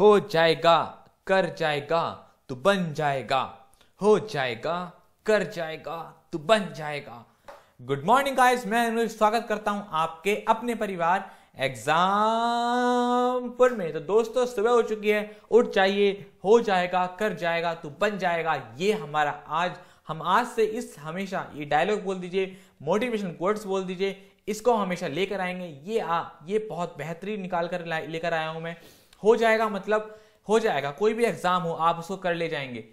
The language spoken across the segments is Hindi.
हो जाएगा कर जाएगा तू तो बन जाएगा हो जाएगा कर जाएगा तू तो बन जाएगा गुड मॉर्निंग गाइस मैं अनुज स्वागत करता हूं आपके अपने परिवार एग्जामपुर में तो दोस्तों सुबह हो चुकी है उठ जाइए हो जाएगा कर जाएगा तू तो बन जाएगा ये हमारा आज हम आज से इस हमेशा ये डायलॉग बोल दीजिए मोटिवेशन कोर्ट्स बोल दीजिए इसको हमेशा लेकर आएंगे ये आ ये बहुत बेहतरीन निकाल कर लेकर आया हूं मैं हो जाएगा मतलब हो जाएगा कोई भी एग्जाम हो आप उसको कर ले जाएंगे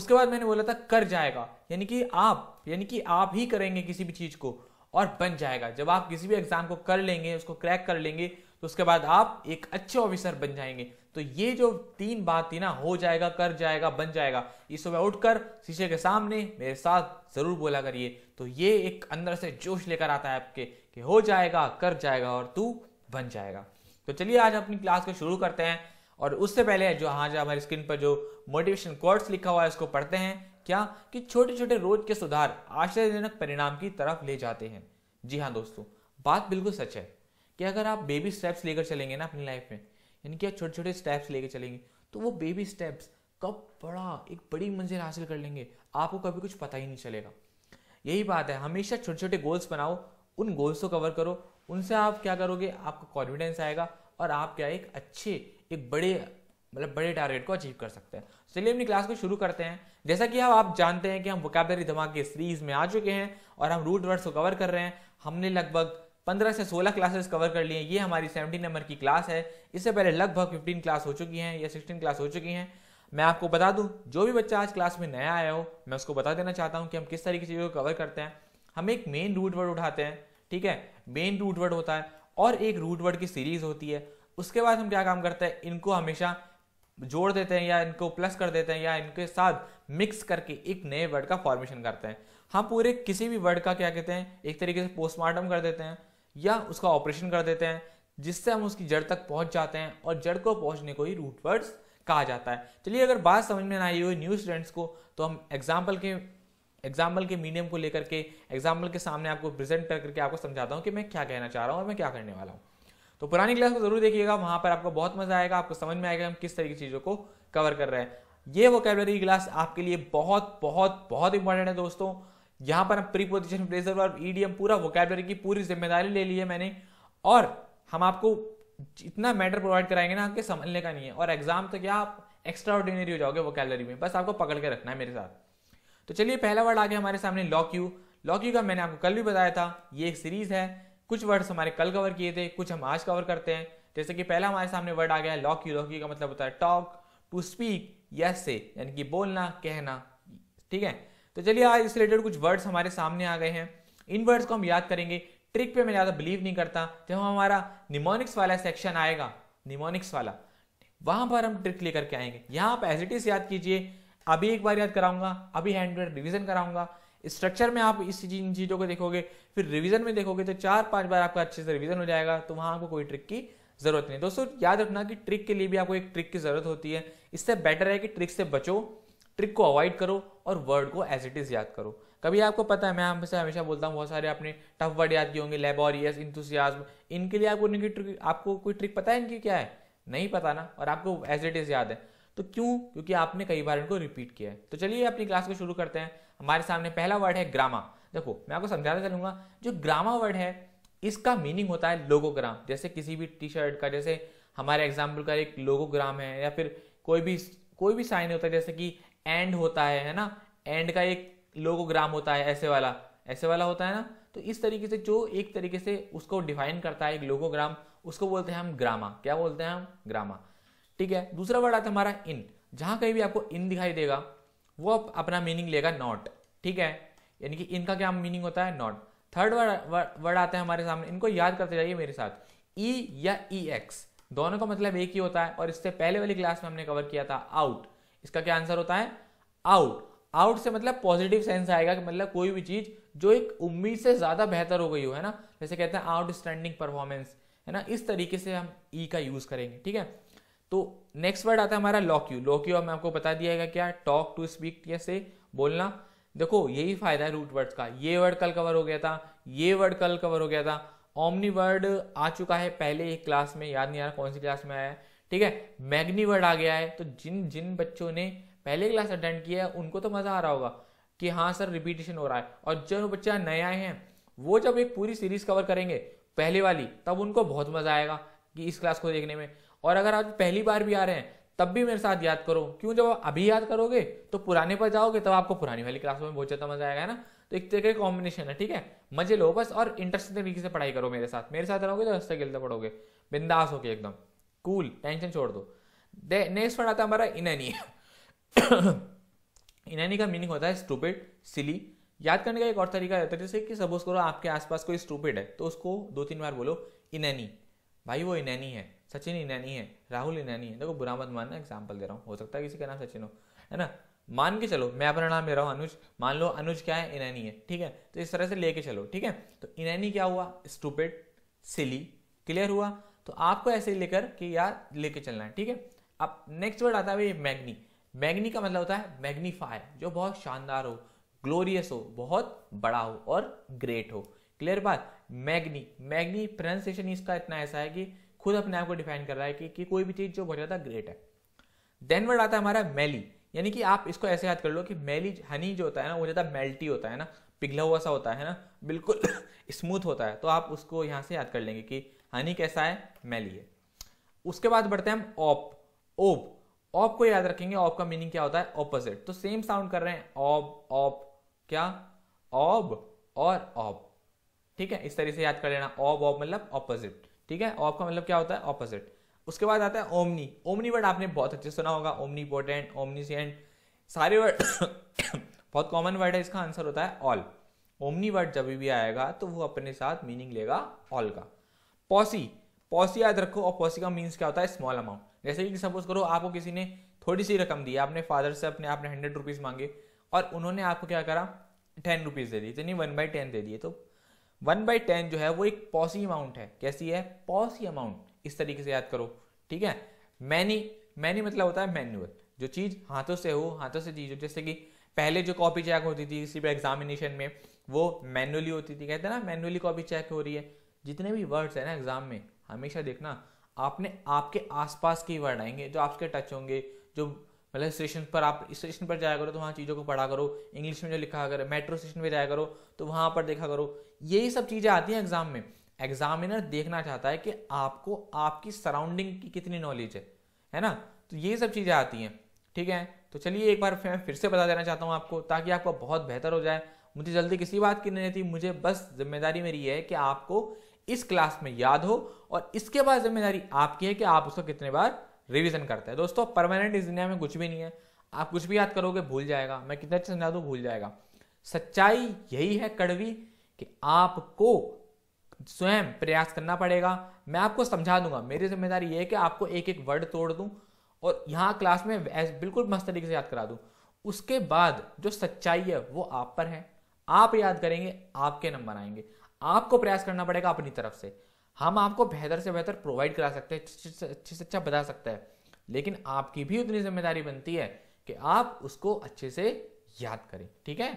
उसके बाद मैंने बोला था कर जाएगा यानी कि आप यानी कि आप ही करेंगे किसी भी चीज को और बन जाएगा जब आप किसी भी एग्जाम को कर लेंगे उसको क्रैक कर लेंगे तो उसके बाद आप एक अच्छे ऑफिसर बन जाएंगे तो ये जो तीन बात थी ना हो जाएगा कर जाएगा बन जाएगा इस सुबह उठकर शीशे के सामने मेरे साथ जरूर बोला करिए तो ये एक अंदर से जोश लेकर आता है आपके कि हो जाएगा कर जाएगा और तू बन जाएगा तो चलिए आज अपनी क्लास को शुरू करते हैं और उससे पहले जो आज हाँ हमारी स्क्रीन पर जो मोटिवेशन कोर्ट्स लिखा हुआ है उसको पढ़ते हैं क्या कि छोटे छोटे रोज के सुधार आश्चर्यजनक परिणाम की तरफ ले जाते हैं जी हाँ दोस्तों बात बिल्कुल सच है कि अगर आप बेबी स्टेप्स लेकर चलेंगे ना अपनी लाइफ में यानी कि आप छोटे छोटे स्टेप्स लेकर चलेंगे तो वो बेबी स्टेप्स कब बड़ा एक बड़ी मंजिल हासिल कर लेंगे आपको कभी कुछ पता ही नहीं चलेगा यही बात है हमेशा छोटे छोटे गोल्स बनाओ उन गोल्स को कवर करो उनसे आप क्या करोगे आपका कॉन्फिडेंस आएगा और आप क्या एक अच्छे एक बड़े मतलब बड़े टारगेट को अचीव कर सकते हैं तो चलिए अपनी क्लास को शुरू करते हैं जैसा कि हम आप जानते हैं कि हम वोकेबलरी धमाके सीरीज में आ चुके हैं और हम रूट वर्ड्स को कवर कर रहे हैं हमने लगभग 15 से 16 क्लासेस कवर कर लिए ये हमारी 17 नंबर की क्लास है इससे पहले लगभग 15 क्लास हो चुकी हैं या 16 क्लास हो चुकी हैं मैं आपको बता दूं जो भी बच्चा आज क्लास में नया आया हो मैं उसको बता देना चाहता हूं कि हम किस तरीके से चीज़ों को कवर करते हैं हम एक मेन रूट वर्ड उठाते हैं ठीक है मेन रूट वर्ड होता है और एक रूट वर्ड की सीरीज होती है उसके बाद हम क्या काम करते हैं इनको हमेशा जोड़ देते हैं या इनको प्लस कर देते हैं या इनके साथ मिक्स करके एक नए वर्ड का फॉर्मेशन करते हैं हम पूरे किसी भी वर्ड का क्या कहते हैं एक तरीके से पोस्टमार्टम कर देते हैं या उसका ऑपरेशन कर देते हैं जिससे हम उसकी जड़ तक पहुंच जाते हैं और जड़ को पहुंचने को ही रूट वर्ड्स कहा जाता है चलिए अगर बात समझ में ना आई हुई न्यू स्टूडेंट्स को तो हम एग्जाम्पल के एग्जाम्पल के मीडियम को लेकर के एग्जाम्पल के सामने आपको प्रेजेंट कर करके आपको समझाता हूँ कि मैं क्या कहना चाह रहा हूँ और मैं क्या करने वाला हूँ तो पुरानी क्लास को जरूर देखिएगा वहां पर आपको बहुत मजा आएगा आपको समझ में आएगा हम किस तरह की चीजों को कवर कर रहे हैं ये वो कैबलरी क्लास आपके लिए बहुत बहुत बहुत इंपॉर्टेंट है दोस्तों यहाँ पर हम प्रीपोजिशन प्रेजर और ईडीएम पूरा वोकेबलरी की पूरी जिम्मेदारी ले ली है मैंने और हम आपको इतना मैटर प्रोवाइड कराएंगे ना आपके समझने का नहीं है और एग्जाम तो क्या आप एक्स्ट्रा ऑर्डिनरी हो जाओगे वोकेबलरी में बस आपको पकड़ के रखना है मेरे साथ तो चलिए पहला वर्ड आ गया हमारे सामने लॉक यू लॉक यू का मैंने आपको कल भी बताया था ये एक सीरीज है कुछ वर्ड्स हमारे कल कवर किए थे कुछ हम आज कवर करते हैं जैसे कि पहला हमारे सामने वर्ड आ गया लॉक यू लॉक यू का मतलब होता है टॉक टू स्पीक यस से यानी कि बोलना कहना ठीक है तो चलिए आज इस रिलेटेड कुछ वर्ड्स हमारे सामने आ गए हैं इन वर्ड्स को हम याद करेंगे ट्रिक पे मैं ज़्यादा बिलीव नहीं करता जब हमारा निमोनिक्स वाला सेक्शन आएगा निमोनिक्स वाला वहां पर हम ट्रिक लेकर के आएंगे यहाँ आप एज इट इज याद कीजिए अभी एक बार याद कराऊंगा अभी हैंड में रिविजन कराऊंगा स्ट्रक्चर में आप इस इन चीज़ों को देखोगे फिर रिवीजन में देखोगे तो चार पांच बार आपका अच्छे से रिवीजन हो जाएगा तो वहाँ आपको कोई ट्रिक की जरूरत नहीं दोस्तों याद रखना कि ट्रिक के लिए भी आपको एक ट्रिक की जरूरत होती है इससे बेटर है कि ट्रिक से बचो ट्रिक को अवॉइड करो और वर्ड को एज इट इज याद करो कभी आपको पता है मैं आपसे हमेशा बोलता हूँ बहुत सारे आपने टफ वर्ड याद किए होंगे लेबोरियस इंथुसियाज्म इनके लिए आपको इनकी ट्रिक आपको कोई ट्रिक पता है इनकी क्या है नहीं पता ना और आपको एज इट इज याद है तो क्यों क्योंकि आपने कई बार इनको रिपीट किया है तो चलिए अपनी क्लास को शुरू करते हैं हमारे सामने पहला वर्ड है ग्रामा देखो मैं आपको समझाता चलूंगा जो ग्रामा वर्ड है इसका मीनिंग होता है लोगोग्राम जैसे किसी भी टी शर्ट का जैसे हमारे एग्जाम्पल का एक लोगोग्राम है या फिर कोई भी कोई भी साइन होता है जैसे कि एंड होता है है ना एंड का एक लोगोग्राम होता है ऐसे वाला ऐसे वाला होता है ना तो इस तरीके से जो एक तरीके से उसको डिफाइन करता है एक लोगोग्राम उसको बोलते हैं हम ग्रामा क्या बोलते हैं हम ग्रामा ठीक है दूसरा वर्ड आता है हमारा इन जहां कहीं भी आपको इन दिखाई देगा वो अपना मीनिंग लेगा नॉट ठीक है यानी कि इनका क्या मीनिंग होता है नॉट थर्ड वर्ड वर्ड आते हैं हमारे सामने इनको याद करते जाइए मेरे साथ ई e या ई e एक्स दोनों का मतलब एक ही होता है और इससे पहले वाली क्लास में हमने कवर किया था आउट इसका क्या आंसर होता है आउट आउट से मतलब पॉजिटिव सेंस आएगा कि मतलब कोई भी चीज जो एक उम्मीद से ज्यादा बेहतर हो गई हो है ना जैसे कहते हैं आउट परफॉर्मेंस है ना इस तरीके से हम ई e का यूज करेंगे ठीक है तो नेक्स्ट वर्ड आता है हमारा लॉक्यू लॉक्यू हमें आपको बता दिया गया क्या टॉक टू स्पीक से बोलना देखो यही फायदा है रूट वर्ड का ये वर्ड कल कवर हो गया था ये वर्ड कल कवर हो गया था ओमनी वर्ड आ चुका है पहले एक क्लास में याद नहीं आ रहा कौन सी क्लास में आया है ठीक है मैग्नी वर्ड आ गया है तो जिन जिन बच्चों ने पहले क्लास अटेंड किया है उनको तो मजा आ रहा होगा कि हाँ सर रिपीटेशन हो रहा है और जो बच्चा नए आए हैं वो जब एक पूरी सीरीज कवर करेंगे पहले वाली तब उनको बहुत मजा आएगा कि इस क्लास को देखने में और अगर आप पहली बार भी आ रहे हैं तब भी मेरे साथ याद करो क्यों जब आप अभी याद करोगे तो पुराने पर जाओगे तब आपको पुरानी वाली क्लास में बहुत ज्यादा मजा आएगा ना तो एक तरीके का कॉम्बिनेशन है ठीक है मजे लो बस और इंटरेस्टिंग तरीके से पढ़ाई करो मेरे साथ मेरे साथ रहोगे तो हंसते खेलते पढ़ोगे बिंदास होके एकदम कूल टेंशन छोड़ दो नेक्स्ट वर्ड आता है हमारा इनैनी इनैनी का मीनिंग होता है स्टूपिड सिली याद करने का एक और तरीका रहता है जैसे कि सपोज करो आपके आसपास कोई स्टूपिड है तो उसको दो तीन बार बोलो इनैनी भाई वो इनैनी है सचिन इनैनी है राहुल इनानी है देखो बुरा मत मानना एग्जाम्पल दे रहा हूँ हो सकता है किसी का नाम सचिन हो है ना मान के चलो मैं अपना नाम ले रहा हूँ अनुज मान लो अनुज क्या है इनैनी है ठीक है तो इस तरह से लेके चलो ठीक है तो इनैनी क्या हुआ स्टूपेड सिली क्लियर हुआ तो आपको ऐसे लेकर कि यार लेके चलना है ठीक है अब नेक्स्ट वर्ड आता है मैग्नी मैग्नी का मतलब होता है मैग्नीफाई जो बहुत शानदार हो ग्लोरियस हो बहुत बड़ा हो और ग्रेट हो क्लियर बात मैग्नी मैग्नी प्रोनाउंसिएशन इसका इतना ऐसा है कि खुद अपने आप को डिफाइन कर रहा है कि, कि कोई भी चीज़ जो बहुत ज़्यादा ग्रेट है देन वर्ड आता है हमारा मैली यानी कि आप इसको ऐसे याद कर लो कि मैली हनी जो होता है ना वो ज़्यादा मेल्टी होता है ना पिघला हुआ सा होता है ना बिल्कुल स्मूथ होता है तो आप उसको यहाँ से याद कर लेंगे कि हनी कैसा है मैली है उसके बाद बढ़ते हैं हम ऑप ओप ऑप को याद रखेंगे ऑप का मीनिंग क्या होता है ऑपोजिट तो सेम साउंड कर रहे हैं ऑब ऑप क्या ऑब और ऑब ठीक है इस तरीके से याद कर लेना ऑब ऑब मतलब ऑपोजिट ठीक है ऑफ का मतलब क्या होता है ऑपोजिट उसके बाद आता है ओमनी ओमनी वर्ड आपने बहुत अच्छे सुना होगा ओमनी पोटेंट ओमनीसियंट सारे वर्ड बहुत कॉमन वर्ड है इसका आंसर होता है ऑल ओमनी वर्ड जब भी आएगा तो वो अपने साथ मीनिंग लेगा ऑल का पॉसी पॉसी याद रखो और पॉसी का मीन्स क्या होता है स्मॉल अमाउंट जैसे कि सपोज करो आपको किसी ने थोड़ी सी रकम दी आपने फादर से अपने आपने हंड्रेड रुपीज़ मांगे और उन्होंने आपको क्या करा टेन रुपीज़ दे दी नहीं वन बाई टेन दे दिए तो वन बाई टेन जो है वो एक पॉसी अमाउंट है कैसी है पॉसी अमाउंट इस तरीके से याद करो ठीक है मैनी मैनी मतलब होता है मैनुअल जो चीज़ हाथों से हो हाथों से चीज़ हो जैसे कि पहले जो कॉपी चेक होती थी किसी भी एग्जामिनेशन में वो मैनुअली होती थी कहते हैं ना मैनुअली कॉपी चेक हो रही है जितने भी वर्ड्स है ना एग्जाम में हमेशा देखना आपने आपके आसपास के वर्ड आएंगे जो आपके टच होंगे जो मतलब स्टेशन पर आप स्टेशन पर जाया करो तो वहाँ चीज़ों को पढ़ा करो इंग्लिश में जो लिखा करो मेट्रो स्टेशन पर जाया करो तो वहाँ पर देखा करो यही सब चीज़ें आती हैं एग्जाम में एग्जामिनर देखना चाहता है कि आपको आपकी सराउंडिंग की कितनी नॉलेज है है ना तो ये सब चीज़ें आती हैं ठीक है तो चलिए एक बार मैं फिर से बता देना चाहता हूँ आपको ताकि आपको बहुत बेहतर हो जाए मुझे जल्दी किसी बात की नहीं थी मुझे बस जिम्मेदारी मेरी है कि आपको इस क्लास में याद हो और इसके बाद जिम्मेदारी आपकी है कि आप उसको कितने बार रिविजन करते हैं दोस्तों परमानेंट इस दुनिया में कुछ भी नहीं है आप कुछ भी याद करोगे भूल जाएगा मैं कितने अच्छा समझा दूँ भूल जाएगा सच्चाई यही है कड़वी कि आपको स्वयं प्रयास करना पड़ेगा मैं आपको समझा दूंगा मेरी जिम्मेदारी यह है कि आपको एक एक वर्ड तोड़ दूं और यहाँ क्लास में बिल्कुल मस्त तरीके से याद करा दूं उसके बाद जो सच्चाई है वो आप पर है आप याद करेंगे आपके नंबर आएंगे आपको प्रयास करना पड़ेगा अपनी तरफ से हम आपको बेहतर से बेहतर प्रोवाइड करा सकते हैं अच्छे से अच्छा बता सकता है लेकिन आपकी भी उतनी जिम्मेदारी बनती है कि आप उसको अच्छे से याद करें ठीक है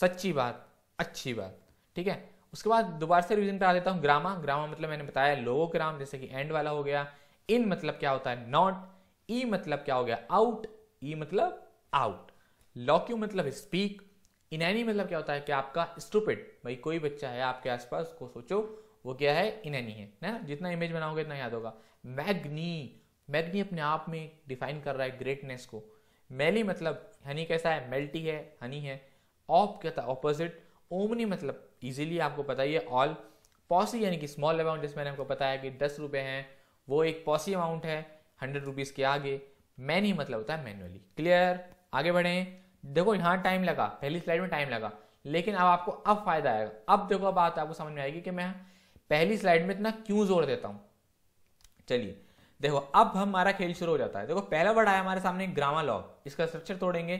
सच्ची बात अच्छी बात ठीक है उसके बाद दोबारा से रिविजन करा देता हूँ ग्रामा ग्रामा मतलब मैंने बताया लोगो ग्राम जैसे कि एंड वाला हो गया इन मतलब क्या होता है नॉट ई e मतलब क्या हो गया आउट ई e मतलब आउट लॉक्यू मतलब स्पीक इनैनी मतलब क्या होता है कि आपका स्टूपिड भाई कोई बच्चा है आपके आसपास उसको सोचो वो क्या है इनैनी है ना जितना इमेज बनाओगे इतना याद होगा मैग्नी मैग्नी अपने आप में डिफाइन कर रहा है ग्रेटनेस को मेली मतलब हनी कैसा है मेल्टी है हनी है ऑप क्या था ऑपोजिट ओमनी मतलब इजीली आपको पता ही है ऑल पॉसी यानी कि स्मॉल अमाउंट जिसमें मैंने आपको बताया कि दस रुपये हैं वो एक पॉसी अमाउंट है हंड्रेड रुपीज़ के आगे मैनी मतलब होता है मैनुअली क्लियर आगे बढ़े देखो यहाँ टाइम लगा पहली स्लाइड में टाइम लगा लेकिन अब आपको अब फायदा आएगा अब देखो बात आपको समझ में आएगी कि मैं पहली स्लाइड में इतना क्यों जोर देता हूँ चलिए देखो अब हमारा खेल शुरू हो जाता है देखो पहला वर्ड आया हमारे सामने ग्रामा लॉ इसका स्ट्रक्चर तोड़ेंगे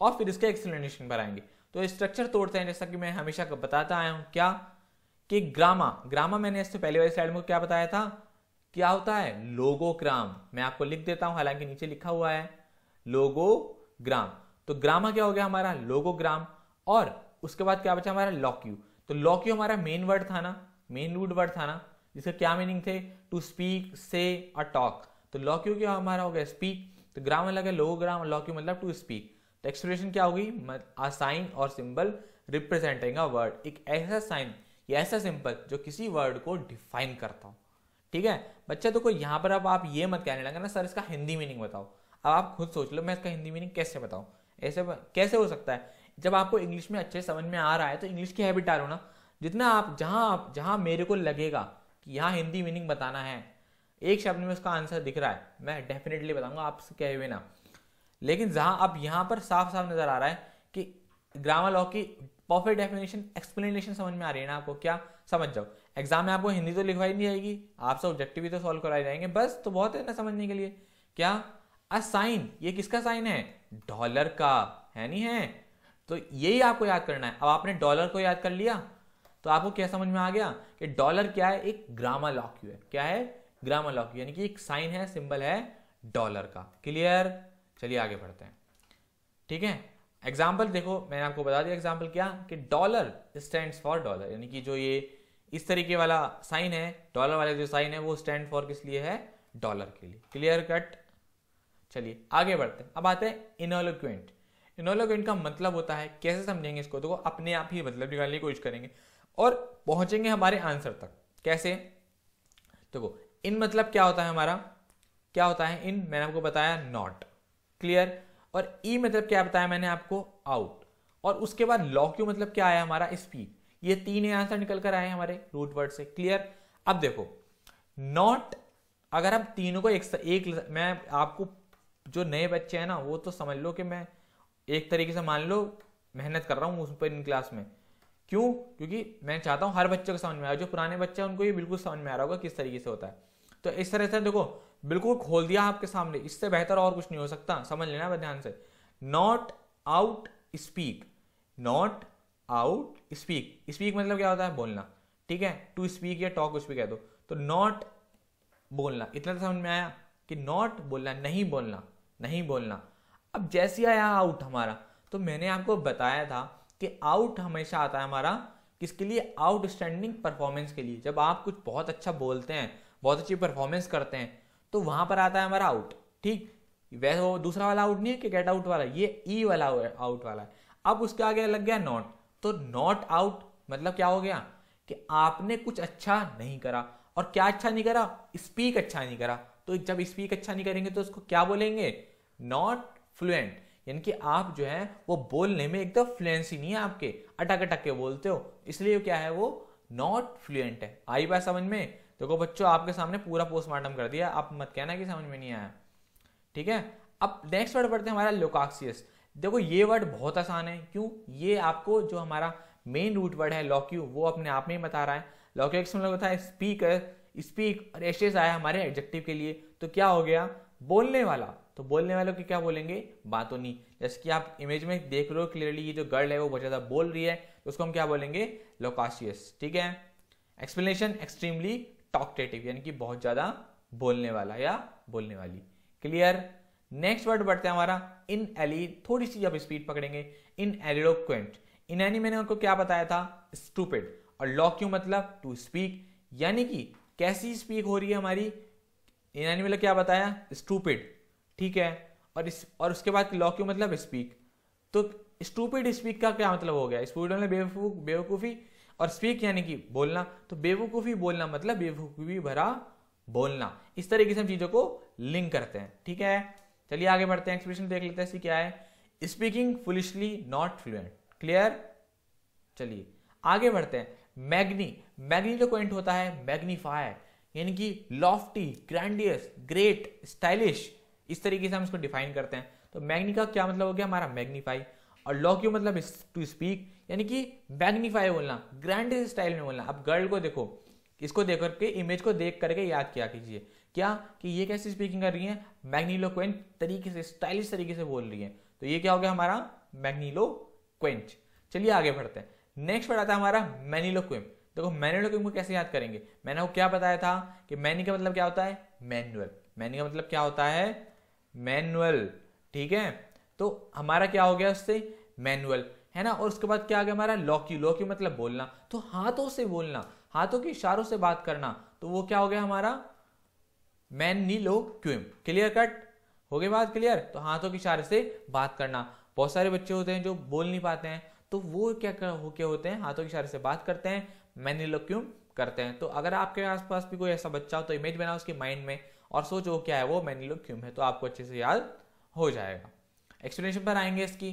और फिर इसके एक्सप्लेनेशन पर आएंगे तो स्ट्रक्चर तोड़ते हैं जैसा कि मैं हमेशा बताता आया हूं क्या कि ग्रामा ग्रामा मैंने इससे पहले वाली स्लाइड में क्या बताया था क्या होता है लोगोग्राम मैं आपको लिख देता हूं हालांकि नीचे लिखा हुआ है लोगोग्राम तो ग्रामा क्या हो गया हमारा लोगोग्राम और उसके बाद क्या बचा हमारा लॉक्यू तो लॉक्यू हमारा मेन वर्ड था ना मेन रूड वर्ड था ना जिसका क्या मीनिंग थे टू स्पीक से टॉक तो लॉक्यू क्या हमारा हो गया स्पीक तो ग्राम अलग है लोगोग्राम लॉक्यू मतलब टू स्पीक एक्सप्रेशन क्या होगी आ साइन और सिंबल रिप्रेजेंटिंग अ वर्ड एक ऐसा साइन या ऐसा सिंबल जो किसी वर्ड को डिफाइन करता हो ठीक है बच्चा देखो तो यहाँ पर अब आप ये मत कहने लगे ना सर इसका हिंदी मीनिंग बताओ अब आप खुद सोच लो मैं इसका हिंदी मीनिंग कैसे बताऊँ ऐसे कैसे हो सकता है जब आपको इंग्लिश में अच्छे समझ में आ रहा है तो इंग्लिश की हैबिट डालो ना जितना आप जहाँ आप जहाँ मेरे को लगेगा कि यहाँ हिंदी मीनिंग बताना है एक शब्द में उसका आंसर दिख रहा है मैं डेफिनेटली बताऊंगा आपसे कहे हुए ना लेकिन जहां अब यहां पर साफ साफ नजर आ रहा है कि ग्रामर लॉ की परफेक्ट डेफिनेशन एक्सप्लेनेशन समझ में आ रही है ना आपको क्या समझ जाओ एग्जाम में आपको हिंदी तो लिखवाई नहीं आप आपसे ऑब्जेक्टिव भी तो सॉल्व कराए जाएंगे बस तो बहुत है ना समझने के लिए क्या अ साइन ये किसका साइन है डॉलर का है नहीं है तो यही आपको याद करना है अब आपने डॉलर को याद कर लिया तो आपको क्या समझ में आ गया कि डॉलर क्या है एक ग्रामर लॉक्यू है क्या है ग्रामर लॉक्यू यानी कि एक साइन है सिंबल है डॉलर का क्लियर चलिए आगे बढ़ते हैं ठीक है एग्जाम्पल देखो मैंने आपको बता दिया एग्जाम्पल क्या कि डॉलर स्टैंड फॉर डॉलर यानी कि जो ये इस तरीके वाला साइन है डॉलर वाला जो साइन है वो स्टैंड फॉर किस लिए है डॉलर के लिए क्लियर कट चलिए आगे बढ़ते हैं अब आते हैं इनोलोक्ट इनोलोक्ट का मतलब होता है कैसे समझेंगे इसको देखो अपने आप ही मतलब निकालने की कोशिश करेंगे और पहुंचेंगे हमारे आंसर तक कैसे देखो इन मतलब क्या होता है हमारा क्या होता है इन मैंने आपको बताया नॉट क्लियर और ई e मतलब क्या बताया मैंने आपको आउट और उसके बाद लॉ क्यू मतलब क्या आया हमारा स्पीड ये तीन आंसर निकल कर आए हमारे रूट वर्ड से क्लियर अब देखो नॉट अगर हम तीनों को एक, एक मैं आपको जो नए बच्चे हैं ना वो तो समझ लो कि मैं एक तरीके से मान लो मेहनत कर रहा हूँ उस पर इन क्लास में क्यों क्योंकि मैं चाहता हूँ हर बच्चे को समझ में आया जो पुराने बच्चे हैं उनको ये बिल्कुल समझ में आ रहा होगा किस तरीके से होता है तो इस तरह से देखो बिल्कुल खोल दिया आपके सामने इससे बेहतर और कुछ नहीं हो सकता समझ लेना ध्यान से not out speak not out speak speak मतलब क्या होता है बोलना ठीक है टू स्पीक या टॉक कुछ भी कह दो तो नॉट बोलना इतना तो समझ में आया कि नॉट बोलना नहीं बोलना नहीं बोलना अब जैसे आया आउट हमारा तो मैंने आपको बताया था कि आउट हमेशा आता है हमारा किसके लिए आउटस्टैंडिंग परफॉर्मेंस के लिए जब आप कुछ बहुत अच्छा बोलते हैं बहुत अच्छी परफॉर्मेंस करते हैं तो वहां पर आता है हमारा आउट ठीक वैसे वो दूसरा वाला आउट नहीं है कि गेट आउट वाला ये ई e वाला आउट वाला है अब उसके आगे लग गया नॉट तो नॉट आउट मतलब क्या हो गया कि आपने कुछ अच्छा नहीं करा और क्या अच्छा नहीं करा स्पीक अच्छा नहीं करा तो जब स्पीक अच्छा नहीं करेंगे तो उसको क्या बोलेंगे नॉट फ्लुएंट यानी कि आप जो है वो बोलने में एकदम फ्लुएंसी नहीं है आपके अटक अटक के बोलते हो इसलिए क्या है वो नॉट फ्लुएंट है आई बात समझ में देखो बच्चों आपके सामने पूरा पोस्टमार्टम कर दिया आप मत कहना कि समझ में नहीं आया ठीक है अब नेक्स्ट वर्ड पढ़ते हैं हमारा लोकाक्सियस देखो ये वर्ड बहुत आसान है क्यों ये आपको जो हमारा मेन रूट वर्ड है लॉक्यू वो अपने आप में ही बता रहा है लॉक्यूक्स में होता है स्पीकर स्पीक और एशेस आया हमारे एडजेक्टिव के लिए तो क्या हो गया बोलने वाला तो बोलने वालों की क्या बोलेंगे बातों नहीं जैसे कि आप इमेज में देख रहे हो क्लियरली ये जो गर्ल है वो बहुत ज़्यादा बोल रही है तो उसको हम क्या बोलेंगे लोकाशियस ठीक है एक्सप्लेनेशन एक्सट्रीमली टॉकटेटिव यानी कि बहुत ज्यादा बोलने वाला या बोलने वाली क्लियर नेक्स्ट वर्ड बढ़ते हैं हमारा इन एली थोड़ी सी आप स्पीड पकड़ेंगे इन एलिडोक्ट इन एनी मैंने उनको क्या बताया था स्टूपिड और लॉ क्यू मतलब टू स्पीक यानी कि कैसी स्पीक हो रही है हमारी इन एनी मतलब क्या बताया स्टूपिड ठीक है और इस और उसके बाद लॉ क्यू मतलब स्पीक तो स्टूपिड स्पीक का क्या मतलब हो गया स्टूडेंट ने बेवकूफ बेवकूफ़ी और स्पीक यानी कि बोलना तो बेवकूफ़ी बोलना मतलब बेवकूफ़ी भरा बोलना इस तरीके से हम चीज़ों को लिंक करते हैं ठीक है चलिए आगे बढ़ते हैं एक्सप्रेशन देख लेते हैं इसकी क्या है speaking foolishly not fluent clear चलिए आगे बढ़ते हैं मैग्नी मैग्नी जो पॉइंट होता है मैग्नीफाई यानी कि लॉफ्टी ग्रैंडियस ग्रेट स्टाइलिश इस तरीके से हम इसको डिफाइन करते हैं तो मैग्नी का क्या मतलब हो गया हमारा मैग्नीफाई और लॉक्यू मतलब टू स्पीक यानी कि मैग्नीफाई बोलना ग्रैंड स्टाइल में बोलना अब गर्ल को देखो इसको देख करके इमेज को देख करके याद किया कीजिए क्या कि ये कैसे स्पीकिंग कर रही है मैग्नीलो क्वेंट तरीके से स्टाइलिश तरीके से बोल रही है तो ये क्या हो गया हमारा मैग्नीलो क्वेंट चलिए आगे बढ़ते हैं नेक्स्ट पढ़ाता है हमारा मैनिलो क्विम देखो मैनिलो क्विम को कैसे याद करेंगे मैंने वो क्या बताया था कि मैनी का मतलब क्या होता है मैनुअल मैनी का मतलब क्या होता है मैनुअल ठीक है तो हमारा क्या हो गया उससे मैनुअल है ना और उसके बाद क्या आ गया हमारा लॉकी लॉकी मतलब बोलना तो हाथों से बोलना हाथों के इशारों से बात करना तो वो क्या हो गया हमारा मैन नी लो क्यूम क्लियर कट हो गई बात क्लियर तो हाथों के इशारे से बात करना बहुत सारे बच्चे होते हैं जो बोल नहीं पाते हैं तो वो क्या हो क्या होते हैं हाथों के इशारे से बात करते हैं मैन नी लो क्यूम करते हैं तो अगर आपके आसपास भी कोई ऐसा बच्चा हो तो इमेज बनाओ उसके माइंड में और सोचो क्या है वो मैन नी लो क्यूम है तो आपको अच्छे से याद हो जाएगा एक्सप्लेनेशन पर आएंगे इसकी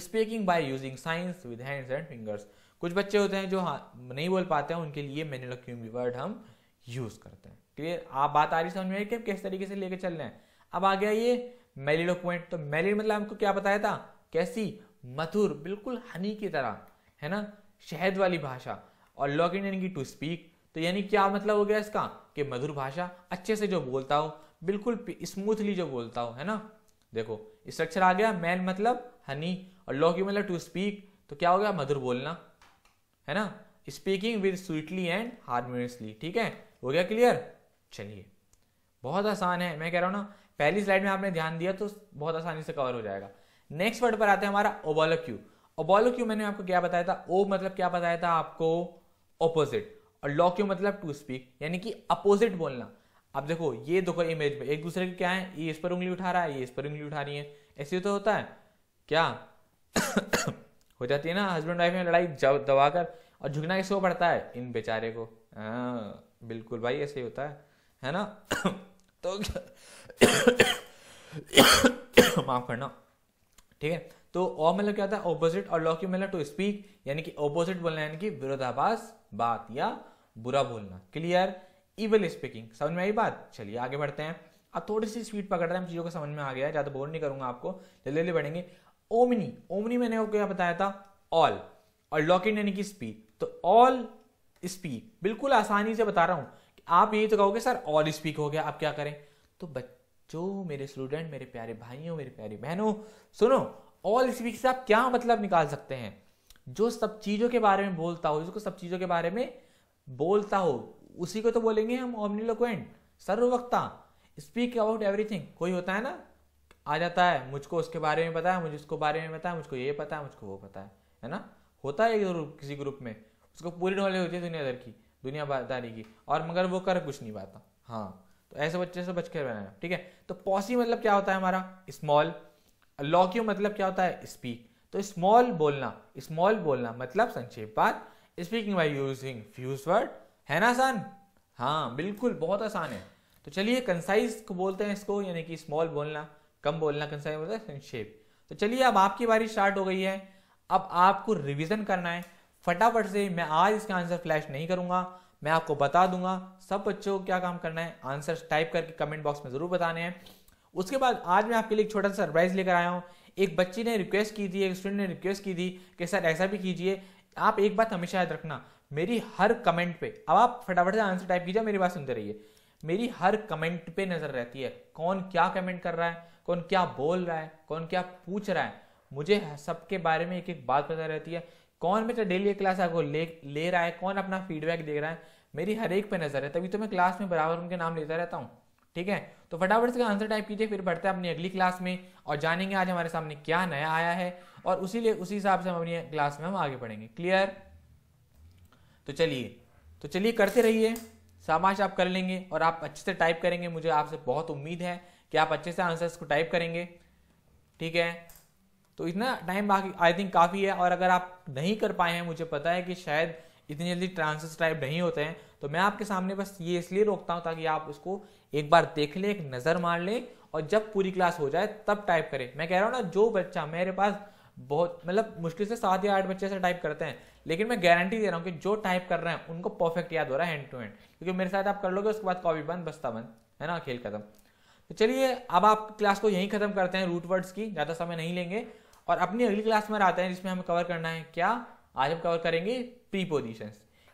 speaking by using signs with hands and fingers कुछ बच्चे होते हैं जो हाँ नहीं बोल पाते हैं उनके लिए मैनुअल क्यूमी वर्ड हम यूज करते हैं क्लियर आप बात आ रही समझ में कि हम किस तरीके से लेके चल रहे हैं अब आ गया ये मेलिडो पॉइंट तो मेलिड मतलब हमको क्या बताया था कैसी मधुर बिल्कुल हनी की तरह है ना शहद वाली भाषा और लॉक इन यानी कि टू स्पीक तो यानी क्या मतलब हो गया इसका कि मधुर भाषा अच्छे से जो बोलता हो बिल्कुल स्मूथली जो बोलता हो है ना देखो स्ट्रक्चर आ गया मैल मतलब हनी और लॉ की मतलब टू स्पीक तो क्या हो गया मधुर बोलना है ना speaking with sweetly and harmoniously ठीक है हो गया क्लियर चलिए बहुत आसान है मैं कह रहा हूँ ना पहली स्लाइड में आपने ध्यान दिया तो बहुत आसानी से कवर हो जाएगा नेक्स्ट वर्ड पर आते हैं हमारा ओबोलोक्यू ओबोलोक्यू मैंने आपको क्या बताया था ओ मतलब क्या बताया था आपको ऑपोजिट और लॉक्यू मतलब टू स्पीक यानी कि अपोजिट बोलना अब देखो ये देखो इमेज में एक दूसरे के क्या है ये e इस पर उंगली उठा रहा है ये e इस पर उंगली उठा रही है ऐसे तो होता है क्या हो जाती है ना हस्बैंड वाइफ में लड़ाई दबा कर और झुकना किसको पड़ता है इन बेचारे को आ, हाँ, बिल्कुल भाई ऐसे ही होता है है ना तो माफ करना ठीक है तो ओ मतलब क्या होता है ऑपोजिट और लॉ की मतलब टू स्पीक यानी कि ऑपोजिट बोलना यानी कि विरोधाभास बात या बुरा बोलना क्लियर इवल स्पीकिंग समझ में आई बात चलिए आगे बढ़ते हैं अब थोड़ी सी स्पीड पकड़ रहे हैं हम चीज़ों को समझ में आ गया है ज़्यादा बोर नहीं करूंगा आपको जल्दी जल्दी बढ़ेंगे ओमनी ओमनी मैंने आपको क्या बताया था ऑल और इन यानी कि स्पीड तो ऑल स्पीक बिल्कुल आसानी से बता रहा हूं आप यही तो कहोगे सर ऑल स्पीक हो गया आप क्या करें तो बच्चों मेरे स्टूडेंट मेरे प्यारे भाइयों मेरे प्यारी बहनों सुनो ऑल स्पीक से आप क्या मतलब निकाल सकते हैं जो सब चीजों के बारे में बोलता हो जिसको सब चीजों के बारे में बोलता हो उसी को तो बोलेंगे हम ओमनी लोकुएंट सर्ववक्ता स्पीक अबाउट एवरीथिंग कोई होता है ना आ जाता है मुझको उसके बारे में पता है मुझे उसको बारे में पता है मुझको ये पता है मुझको वो पता है है ना होता है किसी ग्रुप में उसको पूरी नॉलेज होती है दुनियादार की दुनियादारी की और मगर वो कर कुछ नहीं पाता हाँ तो ऐसे बच्चे से बच कर रहना ठीक है तो पॉसी मतलब क्या होता है हमारा स्मॉल लॉ मतलब क्या होता है स्पीक तो स्मॉल बोलना स्मॉल बोलना मतलब संक्षेप बात speaking by using few word है ना आसान हाँ बिल्कुल बहुत आसान है तो चलिए कंसाइज को बोलते हैं इसको यानी कि स्मॉल बोलना कम बोलना कंसाइज बोलता है संक्षेप तो चलिए अब आपकी बारी स्टार्ट हो गई है अब आपको रिविजन करना है फटाफट से मैं आज इसका आंसर फ्लैश नहीं करूंगा मैं आपको बता दूंगा सब बच्चों को क्या काम करना है आंसर टाइप करके कमेंट बॉक्स में जरूर बताने हैं उसके बाद आज मैं आपके लिए एक छोटा सा सरप्राइज लेकर आया हूँ एक बच्ची ने रिक्वेस्ट की थी एक स्टूडेंट ने रिक्वेस्ट की थी कि सर ऐसा भी कीजिए आप एक बात हमेशा याद रखना मेरी हर कमेंट पे अब आप फटाफट से आंसर टाइप कीजिए मेरी बात सुनते रहिए मेरी हर कमेंट पे नजर रहती है कौन क्या कमेंट कर रहा है कौन क्या बोल रहा है कौन क्या पूछ रहा है मुझे सबके बारे में एक एक बात पता रहती है कौन मेरा डेली क्लास आपको ले ले रहा है कौन अपना फीडबैक दे रहा है मेरी हर एक पे नजर है तभी तो मैं क्लास में बराबर उनके नाम लेता रहता हूँ ठीक है तो फटाफट से आंसर टाइप कीजिए फिर बढ़ते हैं अपनी अगली क्लास में और जानेंगे आज हमारे सामने क्या नया आया है और उसी लिए उसी हिसाब से हम अपनी क्लास में हम आगे पढ़ेंगे क्लियर तो चलिए तो चलिए करते रहिए सामाश आप कर लेंगे और आप अच्छे से टाइप करेंगे मुझे आपसे बहुत उम्मीद है कि आप अच्छे से आंसर्स को टाइप करेंगे ठीक है तो इतना टाइम बाकी आई थिंक काफ़ी है और अगर आप नहीं कर पाए हैं मुझे पता है कि शायद इतनी जल्दी ट्रांसर्स टाइप नहीं होते हैं तो मैं आपके सामने बस ये इसलिए रोकता हूँ ताकि आप उसको एक बार देख लें एक नज़र मार लें और जब पूरी क्लास हो जाए तब टाइप करें मैं कह रहा हूँ ना जो बच्चा मेरे पास बहुत मतलब मुश्किल से सात या आठ बच्चे से टाइप करते हैं लेकिन मैं गारंटी दे रहा हूँ कि जो टाइप कर रहे हैं उनको परफेक्ट याद हो रहा है हैंड टू हैंड क्योंकि मेरे साथ आप कर लोगे उसके बाद कॉपी बंद बस्ता बंद है ना खेल खत्म तो चलिए अब आप क्लास को यहीं खत्म करते हैं रूट वर्ड्स की ज़्यादा समय नहीं लेंगे और अपनी अगली क्लास में आते हैं जिसमें हमें कवर करना है क्या आज हम कवर करेंगे प्रीपोजिशन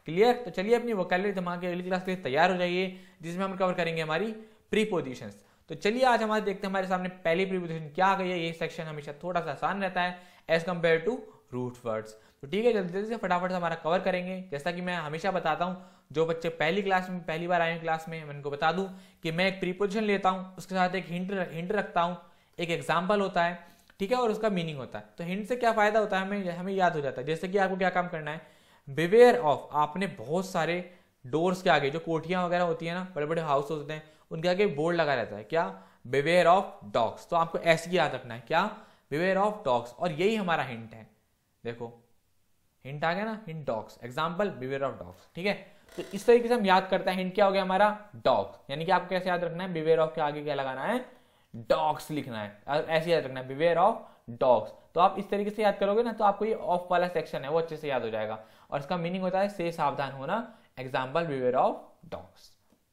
क्लियर तो चलिए अपनी वोकैलरी दिमाग के अगली क्लास के लिए तैयार हो जाइए जिसमें हम कवर करेंगे हमारी प्रीपोजिशन तो चलिए आज हमारे देखते हैं हमारे सामने पहली प्रीपोजिशन क्या आ गई है ये सेक्शन हमेशा थोड़ा सा आसान रहता है as compare to root words तो ठीक है जल्दी जल्दी से फटाफट से हमारा कवर करेंगे जैसा कि मैं हमेशा बताता हूँ जो बच्चे पहली क्लास में पहली बार आए हैं क्लास में मैं उनको बता दूं कि मैं एक प्रीपोजिशन लेता हूं उसके साथ एक हिंट हिंट रखता हूं एक एग्जाम्पल होता है ठीक है और उसका मीनिंग होता है तो हिंट से क्या फायदा होता है हमें हमें याद हो जाता है जैसे कि आपको क्या काम करना है बिवेयर ऑफ आपने बहुत सारे डोर्स के आगे जो कोठियाँ वगैरह होती है ना बड़े बड़े हाउस होते हैं उनके आगे बोर्ड लगा रहता है क्या बिवेयर ऑफ डॉग्स तो आपको ऐसे याद रखना है क्या बिवेयर ऑफ डॉग्स और यही हमारा हिंट है देखो हिंट आ गया ना hint dogs example beware of dogs ठीक है तो इस तरीके से हम याद करते हैं हिंट क्या हो गया हमारा डॉग्स यानी कि आपको कैसे याद रखना है बिवेयर ऑफ के आगे क्या लगाना है डॉग्स लिखना है ऐसे याद रखना है बिवेयर ऑफ डॉग्स तो आप इस तरीके से याद करोगे ना तो आपको ये ऑफ वाला सेक्शन है वो अच्छे से याद हो जाएगा और इसका मीनिंग होता है से सावधान होना एग्जाम्पल बिवेयर ऑफ डॉग्स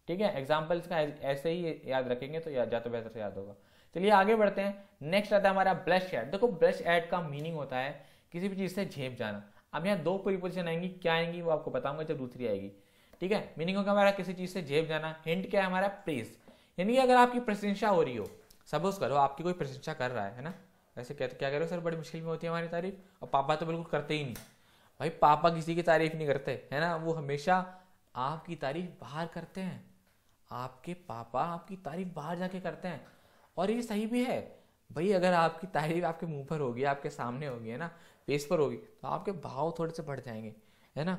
ठीक है एग्जाम्पल इसका ऐसे ही याद रखेंगे तो याद जाते तो बेहतर से याद होगा चलिए आगे बढ़ते हैं नेक्स्ट आता है हमारा ब्लश एड देखो ब्लश एड का मीनिंग होता है किसी भी चीज से झेप जाना अब यहाँ दो प्रीपोजिशन आएंगी क्या आएंगी वो आपको बताऊंगा जब दूसरी आएगी ठीक है मीनिंग होगा हमारा किसी चीज से जेब जाना हिंट क्या है हमारा प्रेस यानी कि अगर आपकी प्रशंसा हो रही हो सपोज करो आपकी कोई प्रशंसा कर रहा है ना वैसे कहते क्या कह रहे हो सर बड़ी मुश्किल में होती है हमारी तारीफ और पापा तो बिल्कुल करते ही नहीं भाई पापा किसी की तारीफ नहीं करते है ना वो हमेशा आपकी तारीफ बाहर करते हैं आपके पापा आपकी तारीफ बाहर जाके करते हैं और ये सही भी है भाई अगर आपकी तारीफ आपके मुंह पर होगी आपके सामने होगी है ना फेस पर होगी तो आपके भाव थोड़े से बढ़ जाएंगे है ना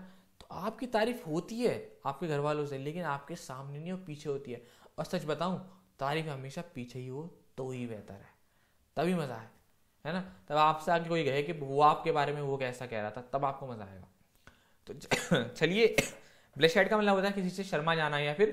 आपकी तारीफ होती है आपके घर वालों से लेकिन आपके सामने नहीं और पीछे होती है और सच बताऊं तारीफ हमेशा पीछे ही हो तो ही बेहतर है तभी मज़ा है है ना तब आपसे आगे कोई कहे कि वो आपके बारे में वो कैसा कह रहा था तब आपको मज़ा आएगा तो चलिए ब्लश का मतलब होता है किसी से शर्मा जाना या फिर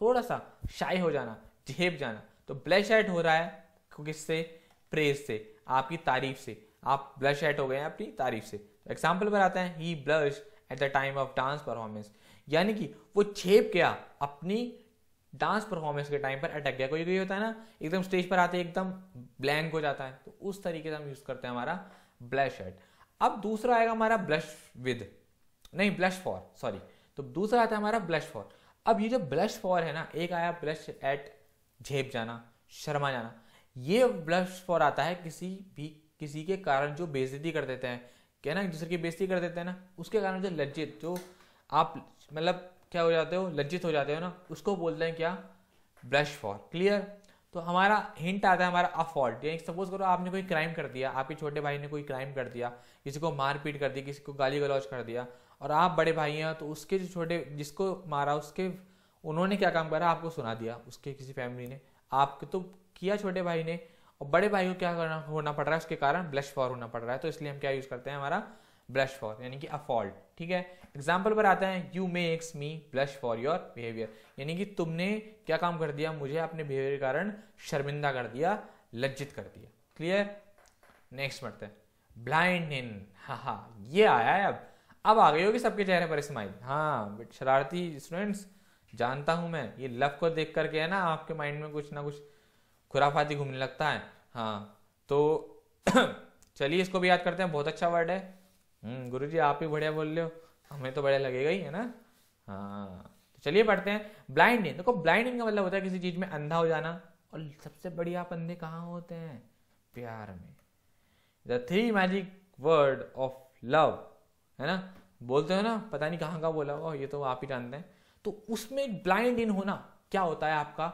थोड़ा सा शाई हो जाना झेप जाना तो ब्लश हेड हो रहा है किससे प्रेज से आपकी तारीफ से आप ब्लश हेड हो गए हैं अपनी तारीफ से एग्जाम्पल तो पर आता है ही blush at the time of dance performance यानी कि वो छेप गया अपनी डांस परफॉर्मेंस के टाइम पर अटक गया कोई कोई होता है ना एकदम स्टेज पर आते एकदम ब्लैंक हो जाता है तो उस तरीके से हम यूज करते हैं हमारा ब्लश एट अब दूसरा आएगा हमारा ब्लश विद नहीं ब्लश फॉर सॉरी तो दूसरा आता है हमारा ब्लश फॉर अब ये जो ब्लश फॉर है ना एक आया ब्लश एट झेप जाना शर्मा जाना ये ब्लश फॉर आता है किसी भी किसी के कारण जो बेजती कर देते हैं क्या ना एक दूसरे की बेइज्जती कर देते हैं ना उसके कारण जो लज्जित जो आप मतलब क्या हो जाते हो लज्जित हो जाते हो ना उसको बोलते हैं क्या ब्लश फॉर क्लियर तो हमारा हिंट आता है हमारा अफॉल्ट यानी सपोज करो आपने कोई क्राइम कर दिया आपके छोटे भाई ने कोई क्राइम कर दिया किसी को मारपीट कर दी किसी को गाली गलौज कर दिया और आप बड़े भाई हैं तो उसके जो छोटे जिसको मारा उसके उन्होंने क्या काम करा आपको सुना दिया उसके किसी फैमिली ने आपके तो किया छोटे भाई ने और बड़े भाई को क्या करना होना पड़ रहा है उसके कारण ब्लश फॉर होना पड़ रहा है तो इसलिए हम क्या यूज करते हैं हमारा ब्लश फॉर यानी कि अ फॉल्ट ठीक है एग्जाम्पल पर आता है you makes me blush for your behaviour यानी कि तुमने क्या काम कर दिया मुझे अपने बिहेवियर के कारण शर्मिंदा कर दिया लज्जित कर दिया क्लियर नेक्स्ट बढ़ते हैं ब्लाइंड इन हाँ हाँ ये आया है अब अब आ गई होगी सबके चेहरे पर स्माइल हाँ शरारती स्टूडेंट्स जानता हूं मैं ये लव को देख करके है ना आपके माइंड में कुछ ना कुछ खुराफाती घूमने लगता है हाँ तो चलिए इसको भी याद करते हैं बहुत अच्छा वर्ड है हम्म, गुरु जी आप ही बढ़िया बोल रहे हो हमें तो बढ़िया लगेगा ही है ना हाँ तो चलिए पढ़ते हैं ब्लाइंड इन देखो ब्लाइंड का मतलब होता है किसी चीज में अंधा हो जाना और सबसे बढ़िया आप अंधे कहाँ होते हैं प्यार में the three magic word of love है ना बोलते हो ना पता नहीं कहाँ का बोला होगा ये तो आप ही जानते हैं तो उसमें ब्लाइंड इन होना क्या होता है आपका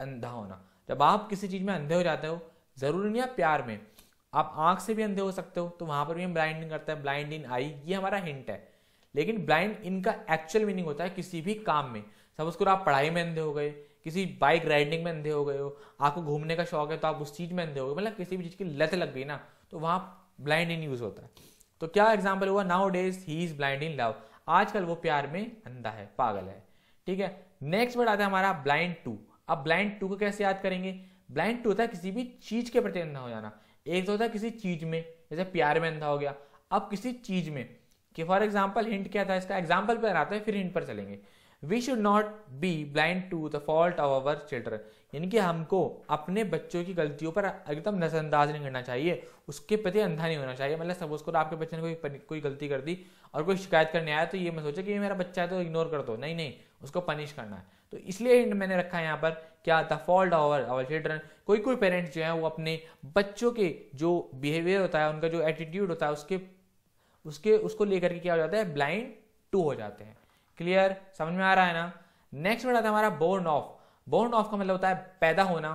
अंधा होना जब आप किसी चीज़ में अंधे हो जाते हो ज़रूरी नहीं है प्यार में आप आँख से भी अंधे हो सकते हो तो वहाँ पर भी हम ब्लाइंडिंग करते हैं ब्लाइंड इन आई ये हमारा हिंट है लेकिन ब्लाइंड इनका एक्चुअल मीनिंग होता है किसी भी काम में सपोज करो आप पढ़ाई में अंधे हो गए किसी बाइक राइडिंग में अंधे हो गए हो आपको घूमने का शौक है तो आप उस चीज़ में अंधे हो गए मतलब किसी भी चीज़ की लत लग गई ना तो वहाँ ब्लाइंड इन यूज़ होता है तो क्या एग्जाम्पल हुआ nowadays he is blind in love आजकल वो प्यार में अंधा है पागल है ठीक है नेक्स्ट वर्ड आता है हमारा ब्लाइंड टू अब ब्लाइंड टू को कैसे याद करेंगे ब्लाइंड टू होता है किसी भी चीज के प्रति अंधा हो जाना एक तो होता है किसी चीज में जैसे प्यार में अंधा हो गया अब किसी चीज में कि फॉर एग्जाम्पल हिंट क्या था इसका एग्जाम्पल पर आता है फिर हिंट पर चलेंगे we should not be blind to the fault of our children यानी कि हमको अपने बच्चों की गलतियों पर एकदम नजरअंदाज नहीं करना चाहिए उसके प्रति अंधा नहीं होना चाहिए मतलब सपोज करो आपके बच्चे ने कोई कोई गलती कर दी और कोई शिकायत करने आया तो ये मैं सोचा कि ये मेरा बच्चा है तो इग्नोर कर दो नहीं नहीं उसको पनिश करना है तो इसलिए मैंने रखा है यहाँ पर क्या the fault our our children कोई कोई पेरेंट्स जो है वो अपने बच्चों के जो बिहेवियर होता है उनका जो एटीट्यूड होता है उसके उसके उसको लेकर के क्या हो जाता है ब्लाइंड टू हो जाते हैं क्लियर समझ में आ रहा है ना नेक्स्ट वर्ड आता है हमारा बोर्न ऑफ बॉर्न ऑफ का मतलब होता है पैदा होना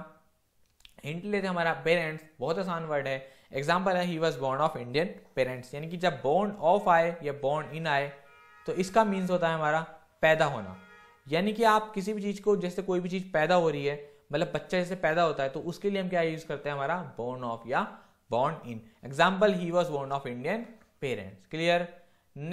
हिंट लेते हमारा पेरेंट्स बहुत आसान वर्ड है एग्जाम्पल है he was born of Indian parents यानी कि जब बॉर्न ऑफ आए या बॉर्न इन आए तो इसका मीन्स होता है हमारा पैदा होना यानी कि आप किसी भी चीज़ को जैसे कोई भी चीज़ पैदा हो रही है मतलब बच्चा जैसे पैदा होता है तो उसके लिए हम क्या यूज़ करते हैं हमारा बॉर्न ऑफ या born in example he was born of Indian parents clear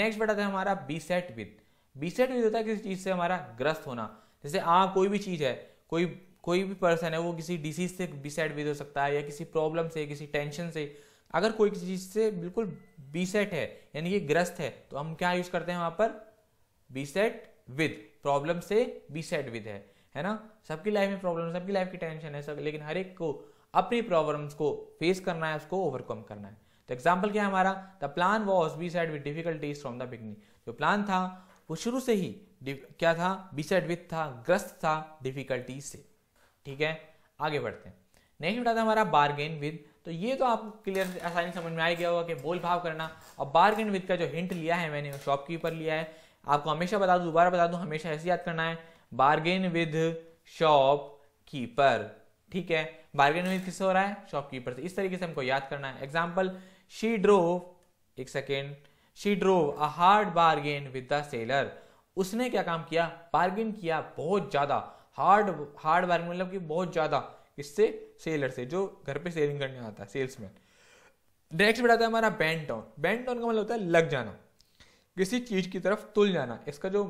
next बताते हैं हमारा beset with beset with होता है किसी चीज़ से हमारा ग्रस्त होना जैसे आप कोई भी चीज़ है कोई कोई भी पर्सन है वो किसी डिसीज से बीसेट भी हो सकता है या किसी प्रॉब्लम से किसी टेंशन से अगर कोई किसी चीज़ से बिल्कुल बीसेट है यानी कि ग्रस्त है तो हम क्या यूज़ करते हैं वहां पर बीसेट विद प्रॉब्लम से बीसेट विद है है ना सबकी लाइफ में प्रॉब्लम सबकी लाइफ की टेंशन है सब लेकिन हर एक को अपनी प्रॉब्लम्स को फेस करना है उसको ओवरकम करना है तो एग्जाम्पल क्या है हमारा the plan was beset with difficulties from the beginning जो प्लान था वो शुरू से ही क्या था बिसेड विथ था ग्रस्त था डिफिकल्टी से ठीक है आगे बढ़ते हैं नेक्स्ट बता था हमारा बार्गेन विद तो ये तो आप क्लियर आसानी समझ में आ गया होगा कि बोल भाव करना और बार्गेन विद का जो हिंट लिया है मैंने शॉपकीपर लिया है आपको हमेशा बता दूं दोबारा बता दूं हमेशा ऐसे याद करना है बार्गेन विद शॉप कीपर ठीक है बार्गेन विद किससे हो रहा है शॉपकीपर से इस तरीके से हमको याद करना है एग्जाम्पल शी ड्रोव एक second she drove a hard bargain with the seller उसने क्या काम किया बार्गिन किया बहुत ज़्यादा हार्ड हार्ड बार्गिन मतलब कि बहुत ज़्यादा इससे सेलर से जो घर पे सेलिंग करने आता है सेल्समैन नेक्स्ट बेटा है हमारा बैंड टाउन बैंड टाउन का मतलब होता है लग जाना किसी चीज़ की तरफ तुल जाना इसका जो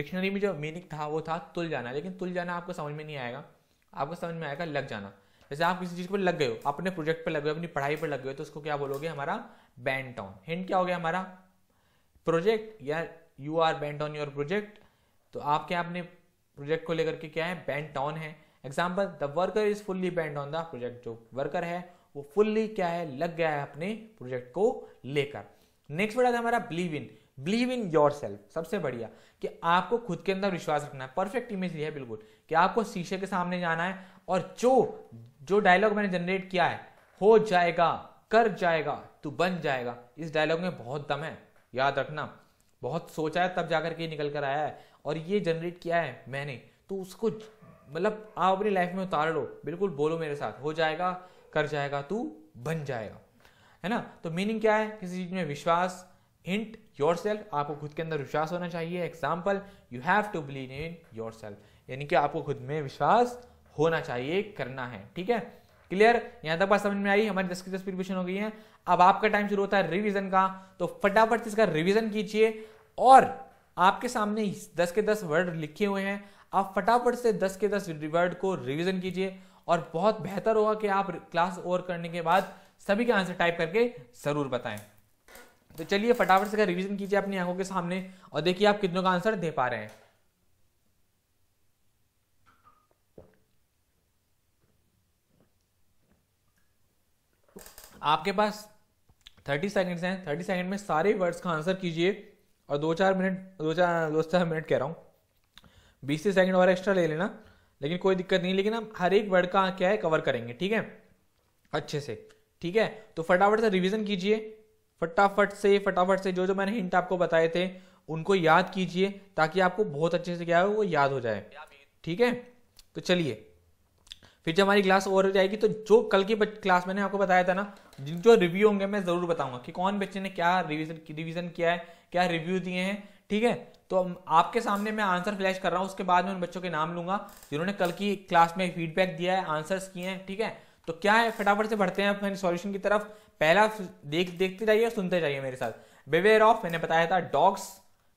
डिक्शनरी में जो मीनिंग था वो था तुल जाना लेकिन तुल जाना आपको समझ में नहीं आएगा आपको समझ में आएगा लग जाना जैसे आप किसी चीज़ पर लग गए हो अपने प्रोजेक्ट पर लग गए अपनी पढ़ाई पर लग गए तो उसको क्या बोलोगे हमारा बैंड टाउन हिंट क्या हो गया हमारा प्रोजेक्ट या you are bent on your project तो आपके अपने प्रोजेक्ट को लेकर के क्या है बेंट ऑन है example the worker is fully bent on the project जो वर्कर है वो फुल्ली क्या है लग गया है अपने प्रोजेक्ट को लेकर नेक्स्ट वर्ड आता है हमारा believe in believe in your सबसे बढ़िया कि आपको खुद के अंदर विश्वास रखना है परफेक्ट इमेज लिया है बिल्कुल कि आपको शीशे के सामने जाना है और जो जो डायलॉग मैंने जनरेट किया है हो जाएगा कर जाएगा तू तो बन जाएगा इस डायलॉग में बहुत दम है याद रखना बहुत सोचा है तब जाकर के निकल कर आया है और ये जनरेट किया है मैंने तो उसको मतलब आप अपनी लाइफ में उतार लो बिल्कुल बोलो मेरे साथ हो जाएगा कर जाएगा तू बन जाएगा है ना तो मीनिंग क्या है किसी चीज में विश्वास हिंट योर सेल्फ आपको खुद के अंदर विश्वास होना चाहिए example you have to believe in yourself यानी कि आपको खुद में विश्वास होना चाहिए करना है ठीक है क्लियर यहां तक बात समझ में आई हमारी दस की दस प्रिपरेशन हो गई है अब आपका टाइम शुरू होता है रिविजन का तो फटाफट इसका रिविजन कीजिए और आपके सामने दस के दस वर्ड लिखे हुए हैं आप फटाफट से दस के दस वर्ड को रिविजन कीजिए और बहुत बेहतर होगा कि आप क्लास ओवर करने के बाद सभी के आंसर टाइप करके जरूर बताएं तो चलिए फटाफट से रिविजन कीजिए अपनी आंखों के सामने और देखिए आप कितनों का आंसर दे पा रहे हैं आपके पास थर्टी सेकेंड्स हैं थर्टी सेकेंड में सारे वर्ड्स का आंसर कीजिए और दो चार मिनट दो चार दो चार मिनट कह रहा हूँ बीस से सेकेंड और एक्स्ट्रा ले लेना लेकिन कोई दिक्कत नहीं लेकिन हम हर एक वर्ड का क्या है कवर करेंगे ठीक है अच्छे से ठीक है तो फटाफट से रिविजन कीजिए फटाफट से फटाफट से जो जो मैंने हिंट आपको बताए थे उनको याद कीजिए ताकि आपको बहुत अच्छे से क्या हो वो याद हो जाए ठीक है तो चलिए फिर जब हमारी क्लास ओवर हो जाएगी तो जो कल की क्लास मैंने आपको बताया था ना जो रिव्यू होंगे मैं जरूर बताऊंगा कि कौन बच्चे ने क्या रिविजन रिविजन किया है क्या रिव्यू दिए हैं ठीक है तो आपके सामने मैं आंसर फ्लैश कर रहा हूँ उसके बाद में उन बच्चों के नाम लूंगा जिन्होंने कल की क्लास में फीडबैक दिया है आंसर्स किए हैं ठीक है तो क्या है फटाफट से बढ़ते हैं अपने सॉल्यूशन की तरफ पहला देख देखते जाइए और सुनते जाइए मेरे साथ बेवेयर ऑफ मैंने बताया था डॉग्स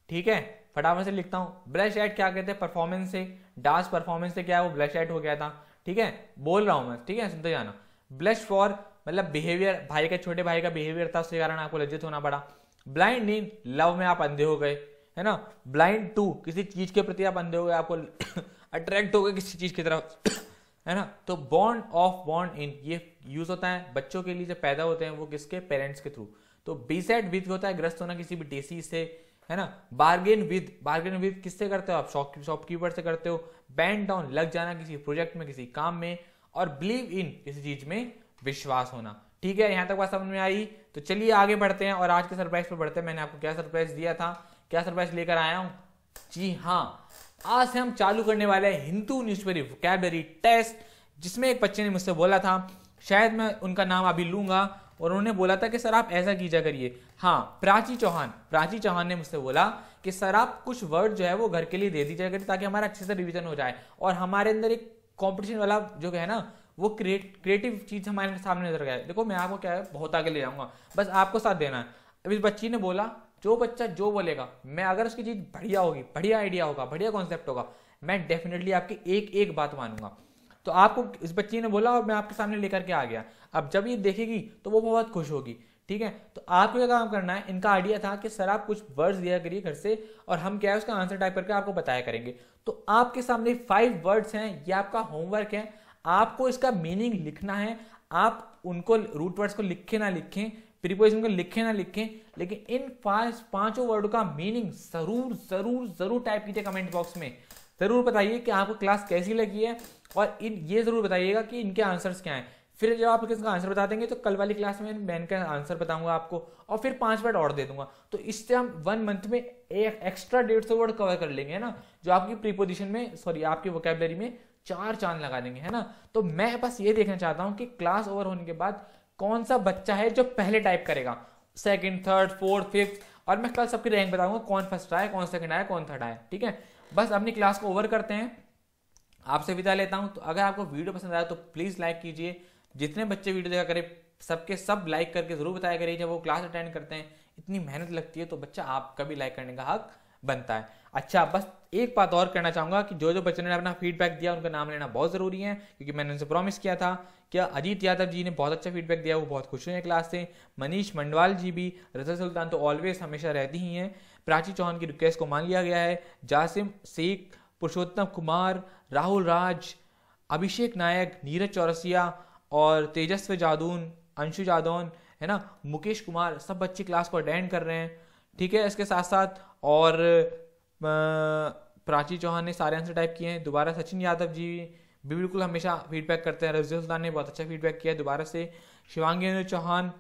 ठीक है फटाफट से लिखता हूँ ब्लश एड क्या कहते हैं परफॉर्मेंस से डांस परफॉर्मेंस से क्या है वो ब्लश एड हो गया था ठीक है बोल रहा हूं मैं ठीक है सुनते जाना ब्लश फॉर मतलब बिहेवियर भाई का छोटे भाई का बिहेवियर था उसके कारण आपको लज्जित होना पड़ा ब्लाइंड इन लव में आप अंधे हो गए है ना ब्लाइंड टू किसी चीज के प्रति आप अंधे हो गए आपको अट्रैक्ट हो गए किसी चीज की तरफ है ना तो बॉन्ड ऑफ बॉन्ड इन ये यूज होता है बच्चों के लिए जब पैदा होते हैं वो किसके पेरेंट्स के थ्रू तो बी सेट विद होता है ग्रस्त होना किसी भी डेसी से है ना बार्गेन विद बार्गेन विद किससे करते हो आप शॉपकीपर से करते हो बैंड डाउन लग जाना किसी प्रोजेक्ट में किसी काम में और बिलीव इन किसी चीज में विश्वास होना ठीक है यहां तक बात समझ में आई तो चलिए आगे बढ़ते हैं और आज के सरप्राइज पर बढ़ते हैं मैंने आपको क्या सरप्राइज दिया था क्या सरप्राइज लेकर आया हूं जी हाँ आज से हम चालू करने वाले हैं Hindu newspaper vocabulary test जिसमें एक बच्चे ने मुझसे बोला था शायद मैं उनका नाम अभी लूंगा और उन्होंने बोला था कि सर आप ऐसा कीजा करिए हाँ प्राची चौहान प्राची चौहान ने मुझसे बोला कि सर आप कुछ वर्ड जो है वो घर के लिए दे दीजिए करिए ताकि हमारा अच्छे से रिविजन हो जाए और हमारे अंदर एक कॉम्पिटिशन वाला जो है ना वो क्रिएट क्रिएटिव चीज़ हमारे सामने नजर आए देखो मैं आपको क्या है बहुत आगे ले जाऊंगा बस आपको साथ देना है अब इस बच्ची ने बोला जो बच्चा जो बोलेगा मैं अगर उसकी चीज़ बढ़िया होगी बढ़िया आइडिया होगा बढ़िया कॉन्सेप्ट होगा मैं डेफिनेटली आपकी एक एक बात मानूंगा तो आपको इस बच्ची ने बोला और मैं आपके सामने लेकर के आ गया अब जब ये देखेगी तो वो बहुत खुश होगी ठीक है तो आपको क्या काम करना है इनका आइडिया था कि सर आप कुछ वर्ड्स दिया करिए घर से और हम क्या है उसका आंसर टाइप करके आपको बताया करेंगे तो आपके सामने फाइव वर्ड्स हैं ये आपका होमवर्क है आपको इसका मीनिंग लिखना है आप उनको रूट वर्ड्स को लिखे ना लिखें प्रिपोजिशन को लिखे ना लिखें लेकिन इन पांच पांचों वर्ड का मीनिंग जरूर जरूर जरूर टाइप कीजिए कमेंट बॉक्स में ज़रूर बताइए कि आपको क्लास कैसी लगी है और इन ये ज़रूर बताइएगा कि इनके आंसर्स क्या हैं फिर जब आप किसका आंसर बता देंगे तो कल वाली क्लास में मैन का आंसर बताऊंगा आपको और फिर पांच वर्ड और दे दूंगा तो इससे हम वन मंथ में एक एक्स्ट्रा डेढ़ सौ वर्ड कवर कर लेंगे है ना जो आपकी प्रीपोजिशन में सॉरी आपकी वोकेबलरी में चार चांद लगा देंगे है ना तो मैं बस ये देखना चाहता हूँ कि क्लास ओवर होने के बाद कौन सा बच्चा है जो पहले टाइप करेगा सेकेंड थर्ड फोर्थ फिफ्थ और मैं कल सबकी रैंक बताऊंगा कौन फर्स्ट आया कौन सेकंड आया कौन थर्ड आया ठीक है बस अपनी क्लास को ओवर करते हैं आपसे विदा लेता हूं तो अगर आपको वीडियो पसंद आया तो प्लीज लाइक कीजिए जितने बच्चे वीडियो देखा करें सबके सब लाइक करके जरूर बताया करें जब वो क्लास अटेंड करते हैं इतनी मेहनत लगती है तो बच्चा आपका भी लाइक करने का हक बनता है अच्छा बस एक बात और करना चाहूंगा कि जो जो बच्चों ने अपना फीडबैक दिया उनका नाम लेना बहुत जरूरी है क्योंकि मैंने उनसे प्रॉमिस किया था कि अजीत यादव जी ने बहुत अच्छा फीडबैक दिया वो बहुत खुश हुए क्लास से मनीष मंडवाल जी भी रजत सुल्तान तो ऑलवेज हमेशा रहती ही हैं प्राची चौहान की रिक्वेस्ट को मान लिया गया है जासिम शेख पुरुषोत्तम कुमार राहुल राज अभिषेक नायक नीरज चौरसिया और तेजस्व जादून अंशु जादौन है ना मुकेश कुमार सब बच्चे क्लास को अटेंड कर रहे हैं ठीक है इसके साथ साथ और प्राची चौहान ने सारे आंसर टाइप किए हैं दोबारा सचिन यादव जी भी बिल्कुल हमेशा फीडबैक करते हैं रजी सुल्तान ने बहुत अच्छा फीडबैक किया है दोबारा से शिवांगी चौहान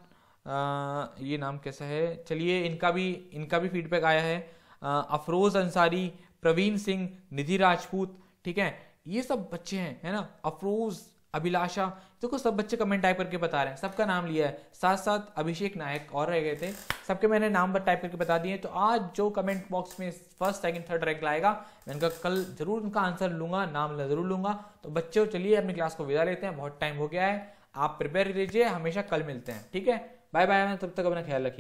आ, ये नाम कैसा है चलिए इनका भी इनका भी फीडबैक आया है अफरोज अंसारी प्रवीण सिंह निधि राजपूत ठीक है ये सब बच्चे हैं है ना अफरोज अभिलाषा देखो तो सब बच्चे कमेंट टाइप करके बता रहे हैं सबका नाम लिया है साथ साथ अभिषेक नायक और रह गए थे सबके मैंने नाम पर टाइप करके बता दिए तो आज जो कमेंट बॉक्स में फर्स्ट सेकंड थर्ड रैंक लाएगा मैं इनका कल जरूर उनका आंसर लूंगा नाम जरूर लूंगा तो बच्चों चलिए अपनी क्लास को विदा लेते हैं बहुत टाइम हो गया है आप प्रिपेयर लीजिए हमेशा कल मिलते हैं ठीक है बाय बाय तब तक अपना ख्याल रखिए